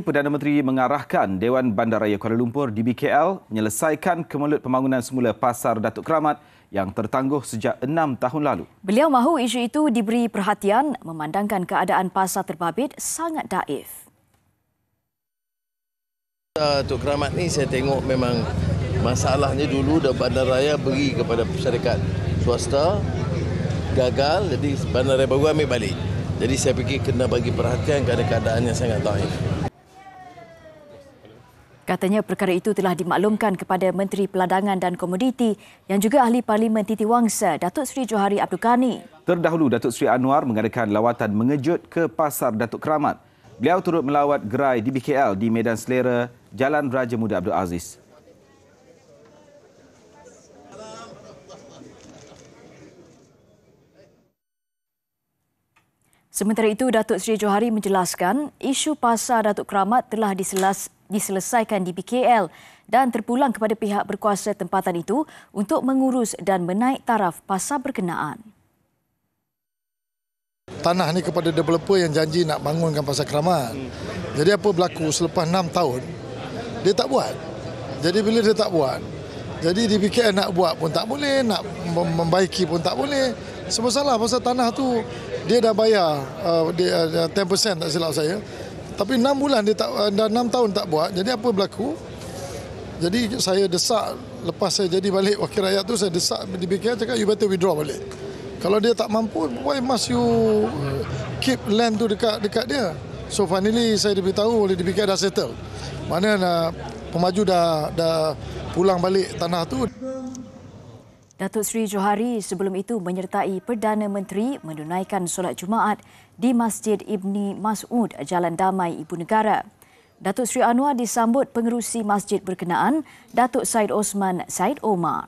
Perdana Menteri mengarahkan Dewan Bandaraya Kuala Lumpur DBKL menyelesaikan kemulut pembangunan semula Pasar Datuk Keramat yang tertangguh sejak enam tahun lalu. Beliau mahu isu itu diberi perhatian memandangkan keadaan pasar terbabit sangat daif. Datuk Keramat ni saya tengok memang masalahnya dulu dah bandaraya beri kepada syarikat swasta gagal jadi bandaraya baru ambil balik. Jadi saya fikir kena bagi perhatian kerana keadaannya sangat daif katanya perkara itu telah dimaklumkan kepada Menteri Peladangan dan Komoditi yang juga ahli Parlimen Titi Wangsa, Datuk Seri Johari Abdul Kani. Terdahulu, Datuk Seri Anwar mengadakan lawatan mengejut ke Pasar Datuk Keramat. Beliau turut melawat gerai DBKL di Medan Selera, Jalan Raja Muda Abdul Aziz. Sementara itu, Datuk Seri Johari menjelaskan isu pasar Datuk Keramat telah diselas diselesaikan di PKL dan terpulang kepada pihak berkuasa tempatan itu untuk mengurus dan menaik taraf pasar berkenaan. Tanah ni kepada developer yang janji nak bangunkan pasar keramat. Jadi apa berlaku selepas 6 tahun, dia tak buat. Jadi bila dia tak buat, jadi di PKL nak buat pun tak boleh, nak membaiki pun tak boleh. Semua salah pasal tanah tu dia dah bayar uh, dia, uh, 10% uh, tak silap saya. Tapi 6 bulan dia tak eh, dah 6 tahun tak buat. Jadi apa berlaku? Jadi saya desak lepas saya jadi balik wakil rakyat tu saya desak di BKR cakap you better withdraw balik. Kalau dia tak mampu why must you eh, keep land tu dekat dekat dia? So finally saya diberitahu oleh di BKR dah settle. Mana nak pemaju dah dah pulang balik tanah tu. Datuk Seri Johari sebelum itu menyertai Perdana Menteri menunaikan solat Jumaat di Masjid Ibni Mas'ud, Jalan Damai Ibu Negara. Datuk Seri Anwar disambut pengerusi masjid berkenaan, Datuk Said Osman Said Omar.